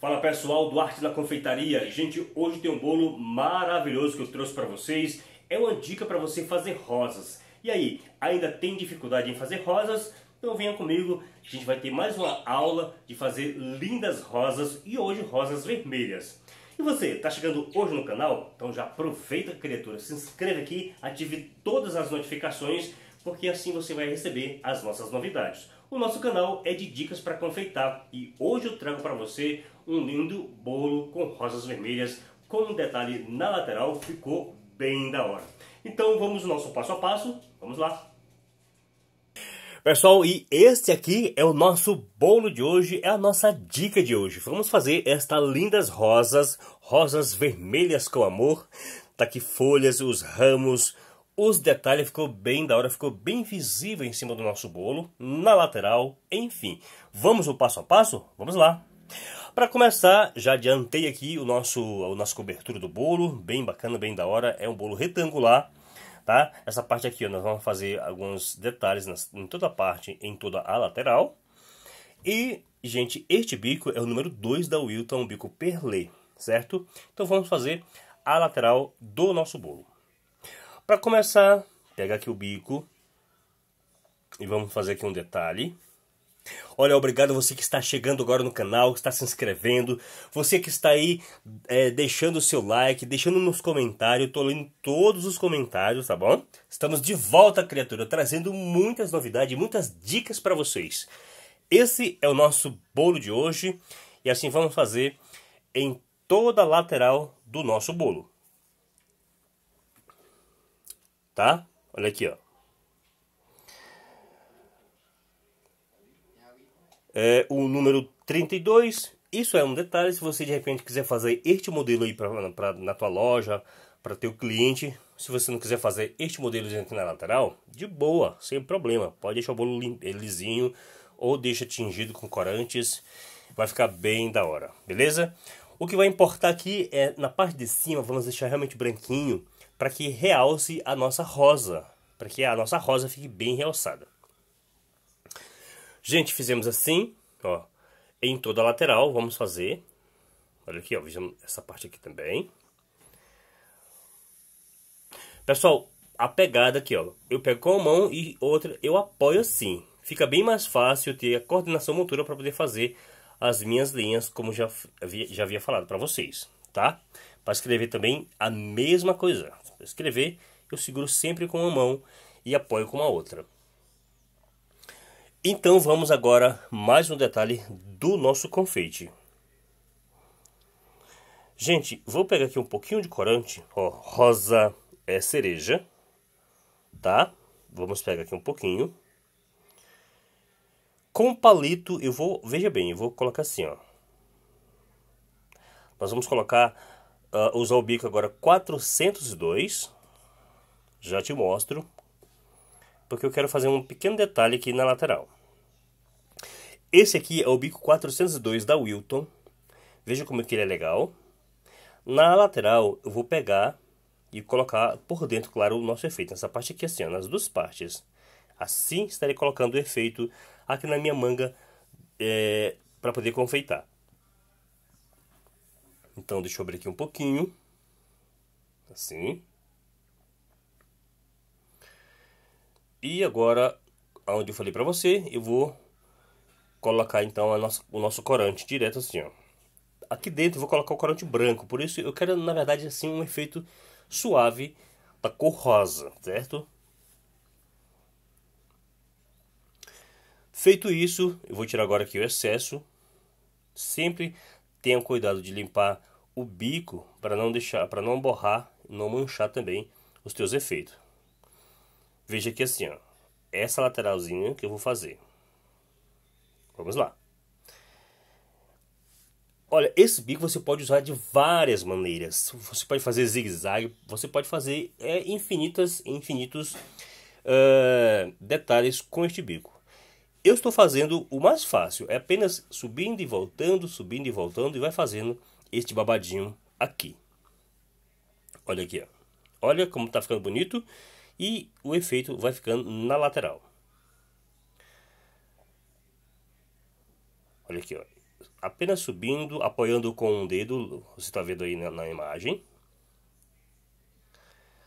Fala pessoal do Arte da Confeitaria. Gente, hoje tem um bolo maravilhoso que eu trouxe para vocês. É uma dica para você fazer rosas. E aí, ainda tem dificuldade em fazer rosas? Então venha comigo, a gente vai ter mais uma aula de fazer lindas rosas e hoje rosas vermelhas. E você, tá chegando hoje no canal? Então já aproveita, criatura, se inscreve aqui, ative todas as notificações, porque assim você vai receber as nossas novidades. O nosso canal é de dicas para confeitar e hoje eu trago para você um lindo bolo com rosas vermelhas com um detalhe na lateral, ficou bem da hora. Então vamos ao nosso passo a passo, vamos lá! Pessoal, e este aqui é o nosso bolo de hoje, é a nossa dica de hoje. Vamos fazer estas lindas rosas, rosas vermelhas com amor. Tá aqui folhas, os ramos, os detalhes ficou bem da hora, ficou bem visível em cima do nosso bolo, na lateral, enfim. Vamos ao passo a passo? Vamos lá! Para começar, já adiantei aqui o nosso, a nossa cobertura do bolo, bem bacana, bem da hora, é um bolo retangular, tá? Essa parte aqui, ó, nós vamos fazer alguns detalhes nas, em toda a parte, em toda a lateral. E, gente, este bico é o número 2 da Wilton, um bico perlé, certo? Então vamos fazer a lateral do nosso bolo. Para começar, pega aqui o bico e vamos fazer aqui um detalhe. Olha, obrigado você que está chegando agora no canal, que está se inscrevendo, você que está aí é, deixando o seu like, deixando nos comentários, estou lendo todos os comentários, tá bom? Estamos de volta, criatura, trazendo muitas novidades, muitas dicas para vocês. Esse é o nosso bolo de hoje e assim vamos fazer em toda a lateral do nosso bolo tá? Olha aqui, ó. É, o número 32, isso é um detalhe. Se você de repente quiser fazer este modelo aí pra, pra na tua loja, para teu cliente, se você não quiser fazer este modelo na é lateral, de boa, sem problema. Pode deixar o bolo eh, lisinho ou deixa tingido com corantes, vai ficar bem da hora, beleza? O que vai importar aqui é na parte de cima, vamos deixar realmente branquinho, para que realce a nossa rosa, para que a nossa rosa fique bem realçada. Gente, fizemos assim, ó, em toda a lateral, vamos fazer. Olha aqui, ó, vejam essa parte aqui também. Pessoal, a pegada aqui, ó, eu pego com a mão e outra eu apoio assim. Fica bem mais fácil ter a coordenação motora para poder fazer as minhas linhas, como já já havia falado para vocês, tá? Para escrever também a mesma coisa para escrever, eu seguro sempre com uma mão e apoio com a outra. Então vamos agora mais um detalhe do nosso confeite. Gente, vou pegar aqui um pouquinho de corante, ó, rosa é cereja, tá? Vamos pegar aqui um pouquinho. Com palito eu vou, veja bem, eu vou colocar assim, ó. Nós vamos colocar uh, ah, usar o bico agora 402. Já te mostro. Porque eu quero fazer um pequeno detalhe aqui na lateral. Esse aqui é o bico 402 da Wilton. Veja como é que ele é legal. Na lateral, eu vou pegar e colocar por dentro, claro, o nosso efeito. Nessa parte aqui, assim, ó, nas duas partes. Assim estarei colocando o efeito aqui na minha manga é, eh, para poder confeitar. Então, deixa eu abrir aqui um pouquinho. Assim. E agora, onde eu falei para você, eu vou colocar então nossa, o nosso corante direto assim, ó. Aqui dentro eu vou colocar o corante branco, por isso eu quero, na verdade, assim, um efeito suave da cor rosa, certo? Feito isso, eu vou tirar agora aqui o excesso. Sempre tenha cuidado de limpar o bico para não deixar, para não borrar, não manchar também os teus efeitos. Veja aqui assim, ó, essa lateralzinha que eu vou fazer. Vamos lá. Olha, esse bico você pode usar de várias maneiras. Você pode fazer zigue-zague, você pode fazer é, infinitas, infinitos uh, detalhes com este bico. Eu estou fazendo o mais fácil, é apenas subindo e voltando, subindo e voltando e vai fazendo este babadinho aqui. Olha aqui, ó. Olha como tá ficando bonito e o efeito vai ficando na lateral. Olha aqui, ó. Apenas subindo, apoiando com um dedo, você está vendo aí na, na imagem.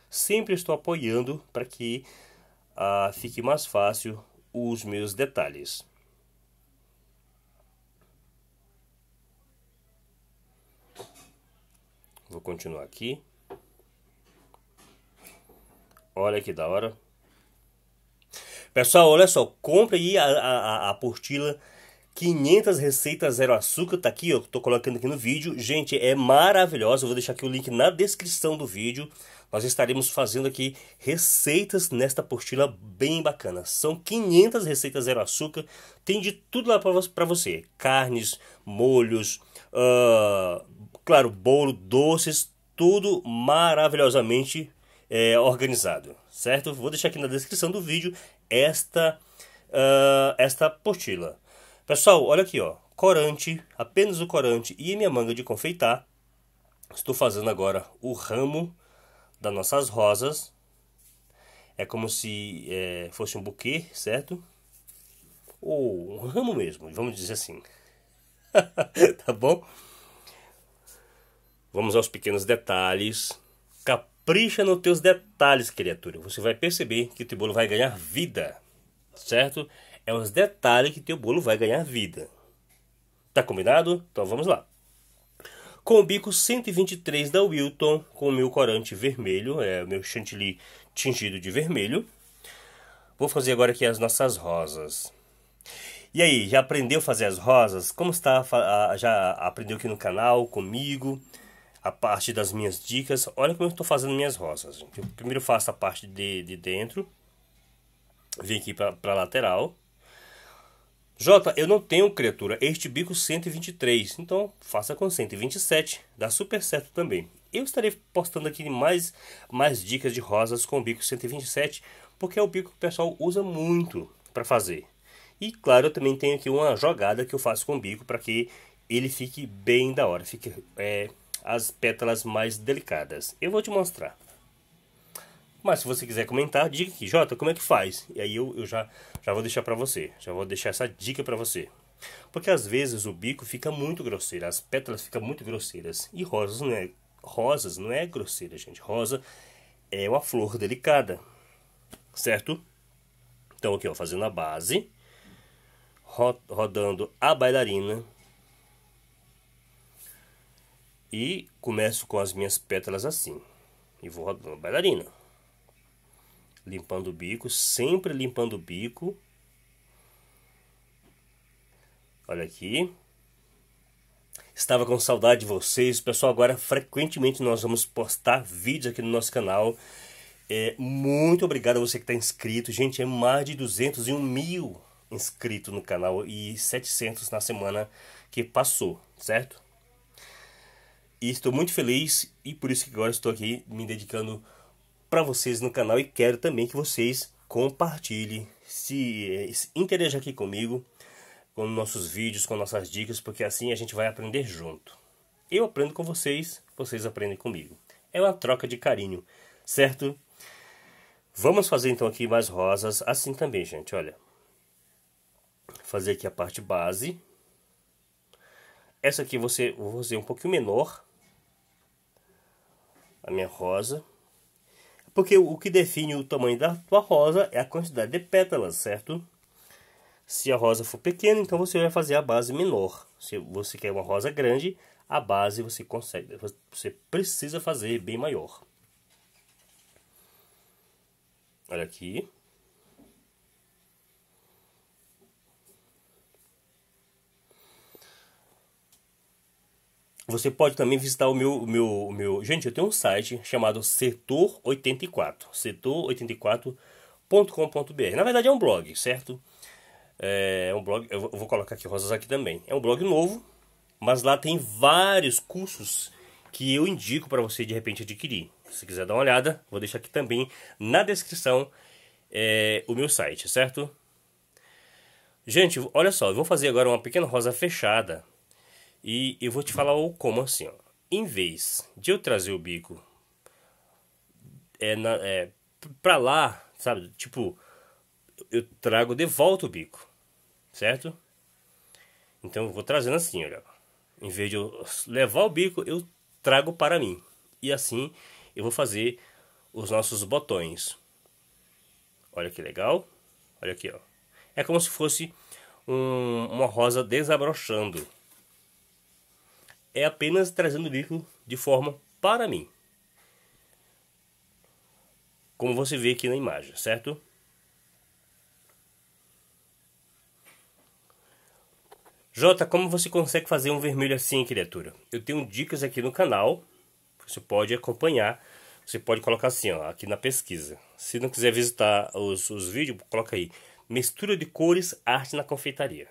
Sempre estou apoiando para que ah, fique mais fácil os meus detalhes. Vou continuar aqui. Olha que da hora. Pessoal, olha só, compre aí a, a, a apostila 500 receitas zero açúcar, tá aqui, ó, tô colocando aqui no vídeo. Gente, é maravilhosa, eu vou deixar aqui o link na descrição do vídeo. Nós estaremos fazendo aqui receitas nesta apostila bem bacana. São 500 receitas zero açúcar, tem de tudo lá para você. Carnes, molhos, uh, claro, bolo, doces, tudo maravilhosamente é, organizado, certo? Vou deixar aqui na descrição do vídeo esta, uh, esta apostila. Pessoal, olha aqui, ó, corante, apenas o corante e minha manga de confeitar. Estou fazendo agora o ramo das nossas rosas. É como se é, fosse um buquê, certo? Ou um ramo mesmo, vamos dizer assim. tá bom? Vamos aos pequenos detalhes. Capricha nos teus detalhes, criatura. Você vai perceber que teu bolo vai ganhar vida, certo? É os detalhes que teu bolo vai ganhar vida. Tá combinado? Então vamos lá. Com o bico 123 da Wilton, com o meu corante vermelho, é o meu chantilly tingido de vermelho. Vou fazer agora aqui as nossas rosas. E aí, já aprendeu a fazer as rosas? Como está? Já aprendeu aqui no canal comigo? a parte das minhas dicas. Olha como eu estou fazendo minhas rosas, gente. Eu primeiro faço a parte de, de dentro. Vim aqui para a lateral. Jota, eu não tenho criatura, este bico 123, então faça com 127, dá super certo também. Eu estarei postando aqui mais, mais dicas de rosas com bico 127, porque é o bico que o pessoal usa muito para fazer. E claro, eu também tenho aqui uma jogada que eu faço com o bico para que ele fique bem da hora, fique é, as pétalas mais delicadas. Eu vou te mostrar. Mas se você quiser comentar, diga aqui, Jota, como é que faz? E aí eu, eu já, já vou deixar para você, já vou deixar essa dica para você. Porque às vezes o bico fica muito grosseiro, as pétalas ficam muito grosseiras. E rosas não é, rosas não é grosseira, gente. Rosa é uma flor delicada, certo? Então aqui, ó, fazendo a base, rodando a bailarina e começo com as minhas pétalas assim. E vou rodando bailarina. Limpando o bico, sempre limpando o bico. Olha aqui. Estava com saudade de vocês. Pessoal, agora frequentemente nós vamos postar vídeos aqui no nosso canal. É, muito obrigado a você que está inscrito. Gente, é mais de 201 mil inscritos no canal e 700 na semana que passou, certo? E estou muito feliz e por isso que agora estou aqui me dedicando para vocês no canal e quero também que vocês compartilhem, se, se interajam aqui comigo, com nossos vídeos, com nossas dicas, porque assim a gente vai aprender junto. Eu aprendo com vocês, vocês aprendem comigo. É uma troca de carinho, certo? Vamos fazer então aqui mais rosas assim também, gente, olha. Fazer aqui a parte base. Essa aqui você vou fazer um pouquinho menor, a minha rosa. Porque o que define o tamanho da tua rosa é a quantidade de pétalas, certo? Se a rosa for pequena, então você vai fazer a base menor. Se você quer uma rosa grande, a base você consegue, você precisa fazer bem maior. Olha aqui. Você pode também visitar o meu, o meu, o meu. Gente, eu tenho um site chamado Setor84. Setor84.com.br. Na verdade é um blog, certo? É, é um blog. Eu vou colocar aqui rosas aqui também. É um blog novo, mas lá tem vários cursos que eu indico para você de repente adquirir. Se quiser dar uma olhada, vou deixar aqui também na descrição é, o meu site, certo? Gente, olha só, eu vou fazer agora uma pequena rosa fechada e eu vou te falar o como assim, ó. Em vez de eu trazer o bico é, na, é, pra lá, sabe? Tipo, eu trago de volta o bico, certo? Então eu vou trazendo assim, olha. Em vez de eu levar o bico, eu trago para mim. E assim eu vou fazer os nossos botões. Olha que legal. Olha aqui, ó. É como se fosse um, uma rosa desabrochando é apenas trazendo o livro de forma para mim. Como você vê aqui na imagem, certo? Jota, como você consegue fazer um vermelho assim, criatura? Eu tenho dicas aqui no canal, você pode acompanhar. Você pode colocar assim, ó, aqui na pesquisa. Se não quiser visitar os, os vídeos, coloca aí. Mistura de cores, arte na confeitaria.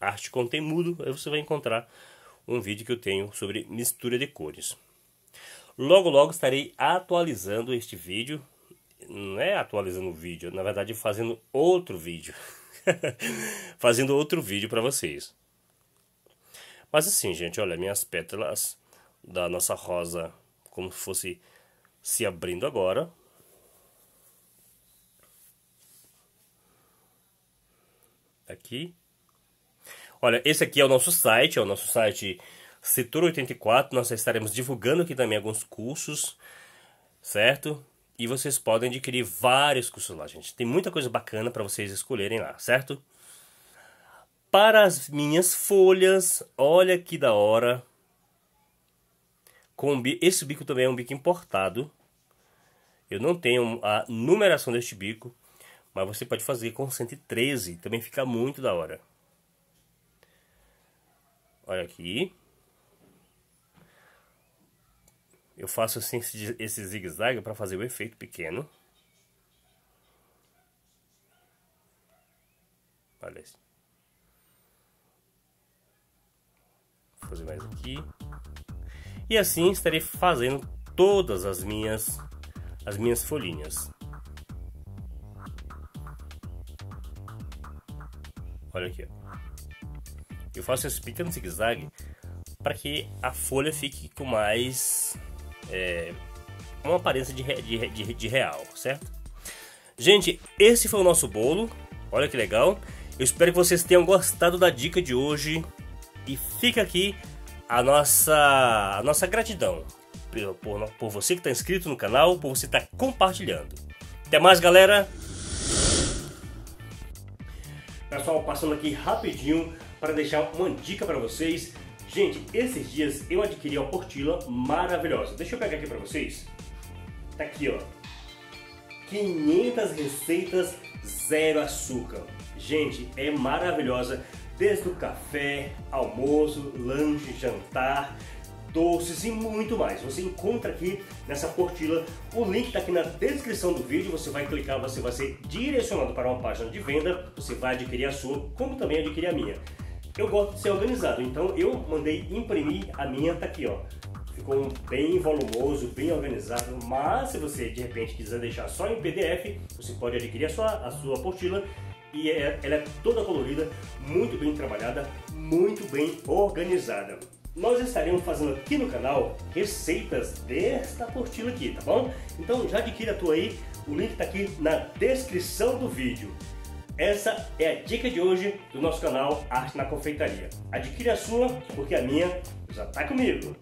Arte com mudo, aí você vai encontrar um vídeo que eu tenho sobre mistura de cores. Logo, logo estarei atualizando este vídeo. Não é atualizando o vídeo, na verdade fazendo outro vídeo. fazendo outro vídeo para vocês. Mas assim, gente, olha, minhas pétalas da nossa rosa, como se fosse se abrindo agora. Aqui. Olha, esse aqui é o nosso site, é o nosso site Setor 84. Nós estaremos divulgando aqui também alguns cursos, certo? E vocês podem adquirir vários cursos lá, gente. Tem muita coisa bacana para vocês escolherem lá, certo? Para as minhas folhas, olha que da hora. Com esse bico também é um bico importado. Eu não tenho a numeração deste bico, mas você pode fazer com 113, também fica muito da hora. Olha aqui. Eu faço assim esse zigue-zague para fazer o efeito pequeno. Olha isso, Vou fazer mais aqui. E assim estarei fazendo todas as minhas as minhas folhinhas. Olha aqui, ó. Eu faço esse pequeno zigue-zague para que a folha fique com mais. É, uma aparência de, de, de, de real, certo? Gente, esse foi o nosso bolo. Olha que legal. Eu espero que vocês tenham gostado da dica de hoje. E fica aqui a nossa, a nossa gratidão por, por, por você que está inscrito no canal, por você estar tá compartilhando. Até mais, galera! Pessoal, passando aqui rapidinho para deixar uma dica para vocês. Gente, esses dias eu adquiri uma portila maravilhosa. Deixa eu pegar aqui para vocês. Tá aqui, ó. 500 receitas zero açúcar. Gente, é maravilhosa. Desde o café, almoço, lanche, jantar, doces e muito mais. Você encontra aqui nessa portila. O link está aqui na descrição do vídeo. Você vai clicar, você vai ser direcionado para uma página de venda. Você vai adquirir a sua, como também adquirir a minha. Eu gosto de ser organizado, então eu mandei imprimir a minha, tá aqui, ó. Ficou bem volumoso, bem organizado, mas se você de repente quiser deixar só em PDF, você pode adquirir a sua, a sua apostila e é, ela é toda colorida, muito bem trabalhada, muito bem organizada. Nós estaremos fazendo aqui no canal receitas desta apostila aqui, tá bom? Então já adquira a tua aí, o link tá aqui na descrição do vídeo. Essa é a dica de hoje do nosso canal Arte na Confeitaria. Adquire a sua, porque a minha já está comigo.